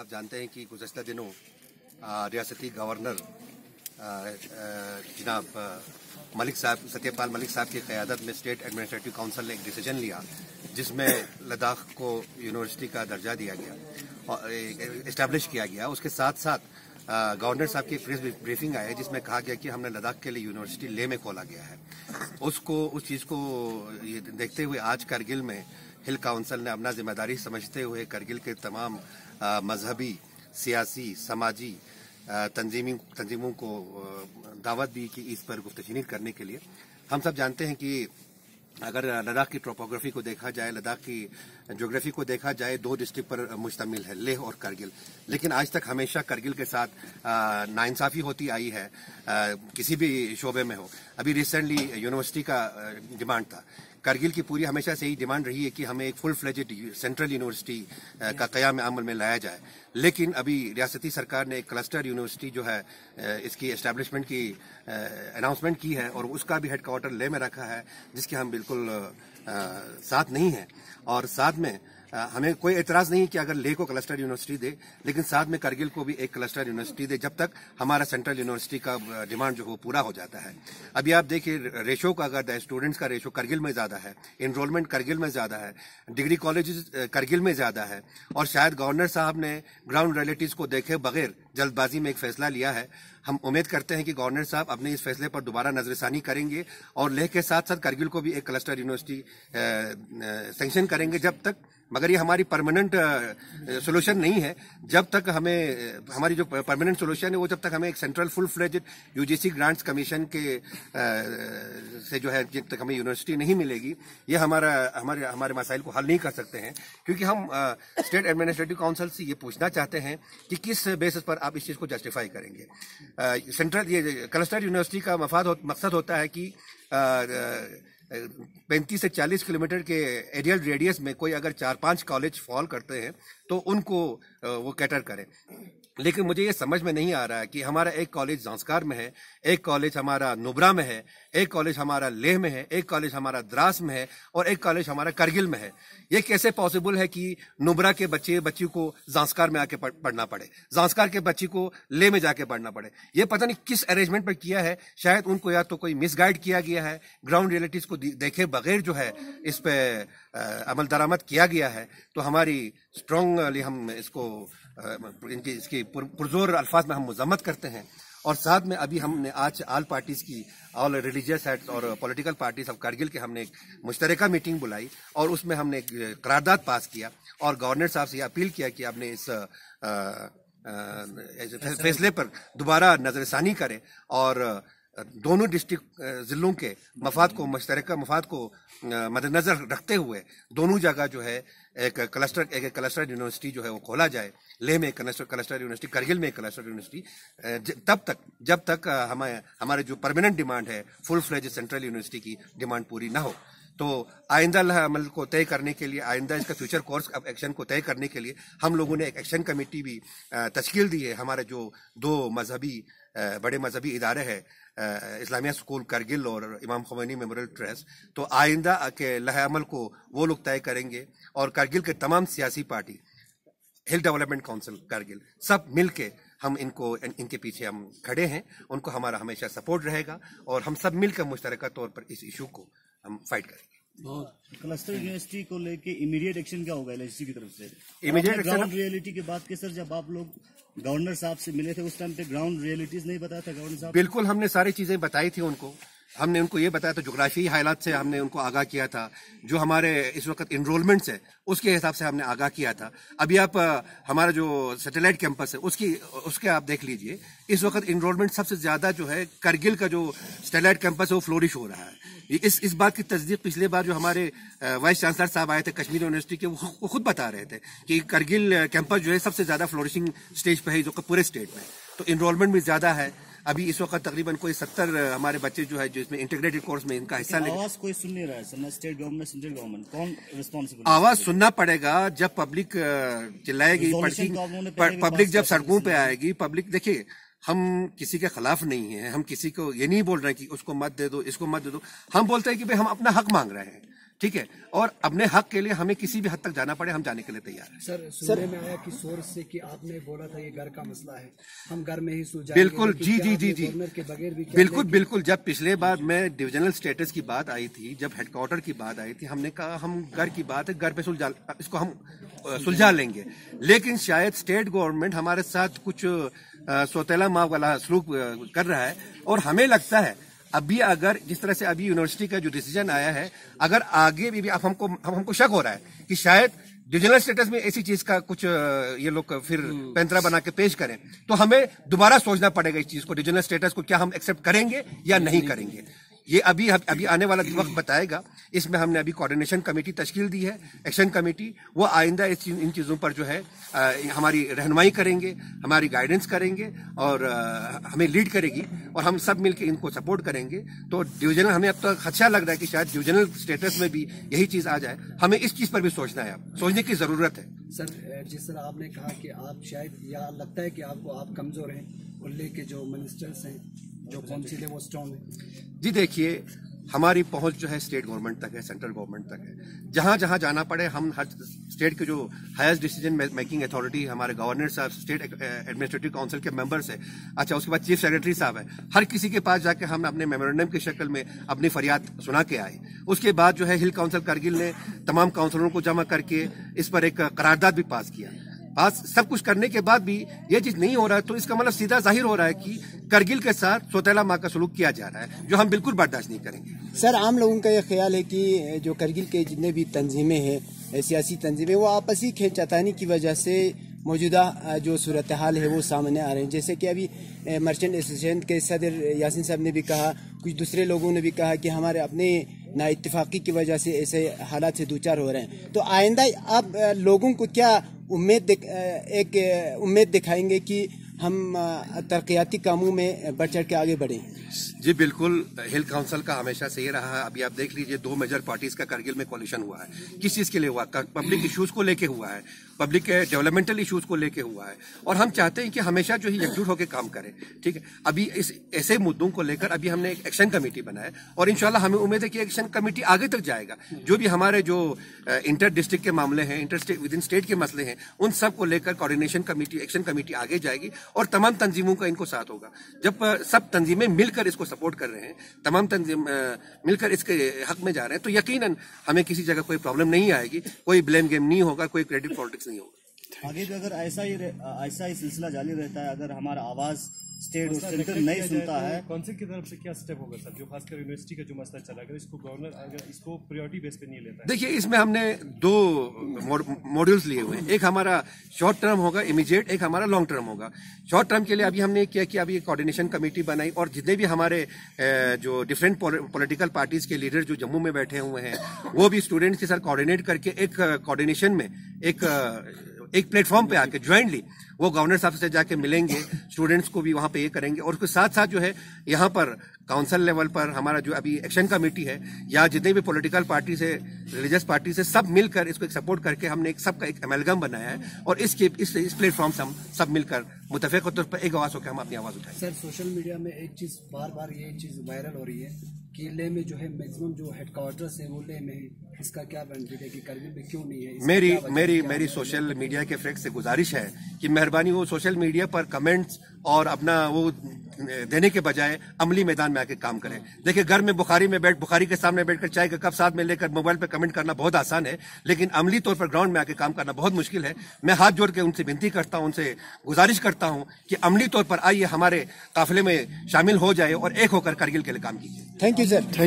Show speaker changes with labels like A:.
A: आप जानते हैं कि गुजशत दिनों रियासती गवर्नर जनाब मलिक साहब सत्यपाल मलिक साहब की क़्यादत में स्टेट एडमिनिस्ट्रेटिव काउंसिल ने एक डिसीजन लिया जिसमें लद्दाख को यूनिवर्सिटी का दर्जा दिया गया और इस्टेब्लिश किया गया उसके साथ साथ गवर्नर साहब की प्रेस ब्रीफिंग आई है जिसमें कहा गया कि हमने लद्दाख के लिए यूनिवर्सिटी ले में खोला गया है उसको उस चीज़ को देखते हुए आज करगिल में हिल काउंसिल ने अपना जिम्मेदारी समझते हुए करगिल के तमाम मजहबी सियासी समाजी तंजीमी तंजीमों को दावत दी कि इस पर गुफ्तशीनी करने के लिए हम सब जानते हैं कि अगर लद्दाख की ट्रोपोग्राफी को देखा जाए लद्दाख की जोग्राफी को देखा जाए दो डिस्ट्रिक्ट पर मुश्तमिल है लेह और करगिल लेकिन आज तक हमेशा करगिल के साथ नाइंसाफी होती आई है आ, किसी भी शोबे में हो अभी रिसेंटली यूनिवर्सिटी uh, का डिमांड uh, था कारगिल की पूरी हमेशा से ही डिमांड रही है कि हमें एक फुल फ्लेजेड सेंट्रल यूनिवर्सिटी का कयाम अमल में लाया जाए लेकिन अभी रियासती सरकार ने एक क्लस्टर यूनिवर्सिटी जो है uh, इसकी एस्टेब्लिशमेंट की अनाउंसमेंट की है और उसका भी हेडक्वार्टर ले में रखा है जिसके हम बिल्कुल साथ नहीं है और साथ में हमें कोई एतराज नहीं कि अगर लेह को क्लस्टर यूनिवर्सिटी दे लेकिन साथ में करगिल को भी एक क्लस्टर यूनिवर्सिटी दे जब तक हमारा सेंट्रल यूनिवर्सिटी का डिमांड जो हो पूरा हो जाता है अभी आप देखिए रेशो का अगर स्टूडेंट्स का रेशो करगिल में ज़्यादा है इनरोलमेंट करगिल में ज़्यादा है डिग्री कॉलेज करगिल में ज़्यादा है और शायद गवर्नर साहब ने ग्राउंड रिलेटिव को देखे बगैर जल्दबाजी में एक फैसला लिया है हम उम्मीद करते हैं कि गवर्नर साहब अपने इस फैसले पर दोबारा नजरसानी करेंगे और लेह के साथ साथ करगिल को भी एक क्लस्टर यूनिवर्सिटी सेंक्शन करेंगे जब तक मगर ये हमारी परमानेंट सोल्यूशन नहीं है जब तक हमें हमारी जो परमानेंट सोल्यूशन है वो जब तक हमें एक central full fledge UGC grants commission के आ, से जो है जब तक हमें यूनिवर्सिटी नहीं मिलेगी ये हमारा हमारे हमारे मसाइल को हल नहीं कर सकते हैं क्योंकि हम स्टेट एडमिनिस्ट्रेटिव काउंसिल से ये पूछना चाहते हैं कि किस बेसिस पर आप इस चीज़ को जस्टिफाई करेंगे सेंट्रल ये क्लस्टर यूनिवर्सिटी का मफाद हो, मकसद होता है कि आ, पैंतीस से चालीस किलोमीटर के एरियल रेडियस में कोई अगर चार पांच कॉलेज फॉल करते हैं तो उनको वो कैटर करें लेकिन मुझे ये समझ में नहीं आ रहा है कि हमारा एक कॉलेज जांसकार में है एक कॉलेज हमारा नुब्रा में है एक कॉलेज हमारा लेह में है एक कॉलेज हमारा द्रास में है और एक कॉलेज हमारा करगिल में है ये कैसे पॉसिबल है कि नुब्रा के बच्चे बच्ची को जांसकार में आके पढ़ना पड़े जांसकार के बच्ची को लेह में जाके पढ़ना पड़े ये पता नहीं किस अरेंजमेंट पर किया है शायद उनको या तो कोई मिसगाइड किया गया है ग्राउंड रियलिटीज को देखे बगैर जो है इस पर अमल दरामद किया गया है तो हमारी स्ट्रांगली हम इसको इनके इसके पुरजोर अल्फाज में हम मजम्मत करते हैं और साथ में अभी हमने आज आल पार्टीज की ऑल रिलीजियस हेड्स और पॉलिटिकल पार्टीज ऑफ कारगिल के हमने एक मुश्तरका मीटिंग बुलाई और उसमें हमने एक करारदाद पास किया और गवर्नर साहब से यह अपील किया कि आपने इस फैसले पर दोबारा नजरसानी करें और दोनों डिस्ट्रिक्ट ज़िलों के मफाद को मुश्तर मफाद को मद्दनज़र रखते हुए दोनों जगह जो है एक क्लस्टर एक क्लस्टर यूनिवर्सिटी जो है वो खोला जाए लेह में क्लस्टर क्लस्टर यूनिवर्सिटी करगिल में क्लस्टर यूनिवर्सिटी तब तक जब तक हमारे हमारे जो परमानेंट डिमांड है फुल फ्लेज सेंट्रल यूनिवर्सिटी की डिमांड पूरी ना हो तो आइंदा अमल को तय करने के लिए आइंदा इसका फ्यूचर कोर्स एक्शन को तय करने के लिए हम लोगों ने एक एक्शन कमेटी भी तश्कील दी है हमारे जो दो मजहबी बड़े मजहबी इदारे हैं इस्लामिया स्कूल करगिल और इमाम खमैनी मेमोरियल ट्रस्ट तो आइंदा के लहमल को वो लोग तय करेंगे और करगिल के तमाम सियासी party hill development council Kargil सब मिल के हम इनको इनके पीछे हम खड़े हैं उनको हमारा हमेशा सपोर्ट रहेगा और हम सब मिलकर मुश्तरक तौर पर इस इशू को हम फाइट करेंगे बहुत क्लस्टर यूनिवर्सिटी को लेके इमीडिएट एक्शन क्या होगा एलएचसी की तरफ से इमीडिएट ग्राउंड रियलिटी के बात के सर जब आप लोग गवर्नर साहब से मिले थे उस टाइम पे ग्राउंड रियलिटीज नहीं बताया था गवर्नर साहब बिल्कुल हमने सारी चीजें बताई थी उनको हमने उनको ये बताया तो जोग्राफी हालात से हमने उनको आगाह किया था जो हमारे इस वक्त इनरोलमेंट्स है उसके हिसाब से हमने आगाह किया था अभी आप हमारा जो सैटेलाइट कैंपस है उसकी उसके आप देख लीजिए इस वक्त इनरोलमेंट सबसे ज़्यादा जो है करगिल का जो सैटेलाइट कैंपस है वो फ्लोरिश हो रहा है इस इस बात की तस्दीक पिछले बार जो हमारे वाइस चांसलर साहब आए थे कश्मीर यूनिवर्सिटी के वो खुद बता रहे थे कि करगिल कैंपस जो है सबसे ज़्यादा फ्लोरिशिंग स्टेज पर है जो पूरे स्टेट में तो इनरोलमेंट भी ज़्यादा है अभी इस वक्त तकरीबन कोई सत्तर हमारे बच्चे जो है जो इसमें इंटीग्रेटेड कोर्स में इनका हिस्सा आवाज कोई सुन नहीं रहा है ना स्टेट गवर्नमेंट सेंट्रल गवर्नमेंट कौन रिस्पॉन्सिबल आवाज सुनना पड़ेगा जब पब्लिक चिल्लाएगी पब्लिक जब सड़कों पर आएगी पब्लिक देखिए हम किसी के खिलाफ नहीं है हम किसी को ये नहीं बोल रहे कि उसको मत दे दो इसको मत दे दो हम बोलते हैं कि भाई हम अपना हक मांग रहे हैं ठीक है और अपने हक के लिए हमें किसी भी हद तक जाना पड़े हम जाने के लिए तैयार हैं सर सर में आया कि सोर्स से कि आपने बोला था ये घर का मसला है हम घर में ही सुलझा बिल्कुल जी जी जी जी बिल्कुल बिल्कुल जब पिछले बार मैं डिविजनल स्टेटस की बात आई थी जब हेडक्वार्टर की बात आई थी हमने कहा हम घर की बात है घर पे सुलझा इसको हम सुलझा लेंगे लेकिन शायद स्टेट गवर्नमेंट हमारे साथ कुछ सौतेला माव वाला सलूक कर रहा है और हमें लगता है अभी अगर जिस तरह से अभी यूनिवर्सिटी का जो डिसीजन आया है अगर आगे भी, भी अब हमको हम हमको शक हो रहा है कि शायद डिविजनल स्टेटस में ऐसी चीज का कुछ ये लोग फिर हम्म। पैंतरा बना के पेश करें तो हमें दोबारा सोचना पड़ेगा इस चीज को डिविजनल स्टेटस को क्या हम एक्सेप्ट करेंगे या नहीं करेंगे ये अभी अभी आने वाला वक्त बताएगा इसमें हमने अभी कोऑर्डिनेशन कमेटी तश्ल दी है एक्शन कमेटी वो आइंदा इस इन चीज़ों पर जो है आ, हमारी रहनमाई करेंगे हमारी गाइडेंस करेंगे और आ, हमें लीड करेगी और हम सब मिलकर इनको सपोर्ट करेंगे तो डिविजनल हमें अब तो खदशा अच्छा लग रहा है कि शायद डिविजनल स्टेटस में भी यही चीज़ आ जाए हमें इस चीज़ पर भी सोचना है सोचने की ज़रूरत है सर जिस तरह आपने कहा कि आप शायद या लगता है कि आपको आप कमज़ोर हैं और लेके जो मिनिस्टर्स हैं जो कौन सी थे वो स्ट्रॉन्ग जी देखिए हमारी पहुंच जो है स्टेट गवर्नमेंट तक है सेंट्रल गवर्नमेंट तक है जहां जहां जाना पड़े हम हर स्टेट के जो हाईएस्ट डिसीजन मेकिंग अथॉरिटी हमारे गवर्नर साहब स्टेट एडमिनिस्ट्रेटिव काउंसिल के मेंबर्स है अच्छा उसके बाद चीफ सेक्रेटरी साहब है हर किसी के पास जाके हम अपने मेमोरेंडम की शक्ल में अपनी फरियाद सुना के आए उसके बाद जो है हिल काउंसिल करगिल ने तमाम काउंसिलरों को जमा करके इस पर एक करारदाद भी पास किया पास सब कुछ करने के बाद भी ये चीज नहीं हो रहा है तो इसका मतलब सीधा जाहिर हो रहा है कि करगिल के साथ सोतेला माँ का सलूक किया जा रहा है जो हम बिल्कुल बर्दाश्त नहीं करेंगे सर आम लोगों का यह ख्याल है कि जो करगिल के जितने भी तंजीमें हैं सियासी तंजीमें वो आपसी खेचातानी की वजह से मौजूदा जो सूरत हाल है वो सामने आ रहे हैं जैसे कि अभी मर्चेंट एसोसिएशन के सदर यासिन साहब ने भी कहा कुछ दूसरे लोगों ने भी कहा कि हमारे अपने ना इतफाक़ी की वजह से ऐसे हालात से दो चार हो रहे हैं तो आइंदा आप लोगों को क्या उम्मीद एक उम्मीद दिखाएंगे कि हम तरक्याती कामों में बढ़ चढ़ के आगे बढ़ें जी बिल्कुल हिल काउंसिल का हमेशा से ही रहा है अभी आप देख लीजिए दो मेजर पार्टीज का करगिल में कॉलिशन हुआ है किस चीज के लिए हुआ पब्लिक इश्यूज हम्म। को लेके हुआ है पब्लिक के डेवलपमेंटल इश्यूज को लेके हुआ है और हम चाहते हैं कि हमेशा जो है एकजुट होकर काम करें ठीक है अभी इस ऐसे मुद्दों को लेकर अभी हमने एक एक्शन कमेटी बनाया और इनशाला हमें उम्मीद है कि एक्शन कमेटी आगे तक जाएगा हम्म। जो भी हमारे जो इंटर डिस्ट्रिक्ट के मामले हैं इंटर विद इन स्टेट के मसले हैं उन सब को लेकर कोऑर्डिनेशन कमेटी एक्शन कमेटी आगे जाएगी और तमाम तंजीमों का इनको साथ होगा जब सब तंजीमें मिलकर इसको सपोर्ट कर रहे हैं तमाम तंजीम मिलकर इसके हक में जा रहे हैं तो यकीन हमें किसी जगह कोई प्रॉब्लम नहीं आएगी कोई ब्लेम गेम नहीं होगा कोई क्रेडिट पॉलिटिक्स नहीं होगा आगे भी अगर ऐसा ही ऐसा ही सिलसिला जारी रहता है अगर हमारा आवाज़ स्टेट सेंटर नहीं सुनता है काउंसिल की तरफ से क्या स्टेप होगा सर जो खासकर यूनिवर्सिटी का जो मसला चला अगर इसको गवर्नर अगर इसको प्रायोरिटी बेस पे नहीं लेता देखिए इसमें हमने दो मॉड्यूल्स लिए हुए हैं एक हमारा शॉर्ट टर्म होगा इमीडिएट एक हमारा लॉन्ग टर्म होगा शॉर्ट टर्म के लिए अभी हमने किया कि अभी कोऑर्डिनेशन कमेटी बनाई और जितने भी हमारे जो डिफरेंट पॉलिटिकल पार्टीज के लीडर जो जम्मू में बैठे हुए हैं वो भी स्टूडेंट्स के साथ कोऑर्डिनेट करके एक कोऑर्डिनेशन में एक एक प्लेटफॉर्म पे आके ज्वाइंटली वो गवर्नर साहब से जाके मिलेंगे स्टूडेंट्स को भी वहाँ पे ये करेंगे और उसके साथ साथ जो है यहाँ पर काउंसिल लेवल पर हमारा जो अभी एक्शन कमेटी है या जितने भी पॉलिटिकल पार्टी से रिलीजियस पार्टी से सब मिलकर इसको एक सपोर्ट करके हमने एक सबका एक एमलगम बनाया है और इसके इस, इस प्लेटफॉर्म से हम सब मिलकर मुतफिक तौर पर एक आवाज़ होकर हम अपनी आवाज़ उठाए सर सोशल मीडिया में एक चीज़ बार बार ये चीज़ वायरल हो रही है कि ले में जो है मैक्सिमम जो हेडक्वार्टर्स है वो ले में इसका क्या बेनिफिट है कि करगिल में क्यों नहीं है मेरी मेरी मेरी सोशल मीडिया के फ्रेंड से गुजारिश है कि मेहरबानी वो सोशल मीडिया पर कमेंट्स और अपना वो देने के बजाय अमली मैदान में आके काम करें देखिए घर में बुखारी में बैठ बुखारी के सामने बैठकर चाय का कप साथ में लेकर मोबाइल पर कमेंट करना बहुत आसान है लेकिन अमली तौर पर ग्राउंड में आके काम करना बहुत मुश्किल है मैं हाथ जोड़ के उनसे विनती करता हूँ उनसे गुजारिश करता हूँ कि अमली तौर पर आइए हमारे काफिले में शामिल हो जाए और एक होकर करगिल के लिए काम कीजिए थैंक यू सर थैंक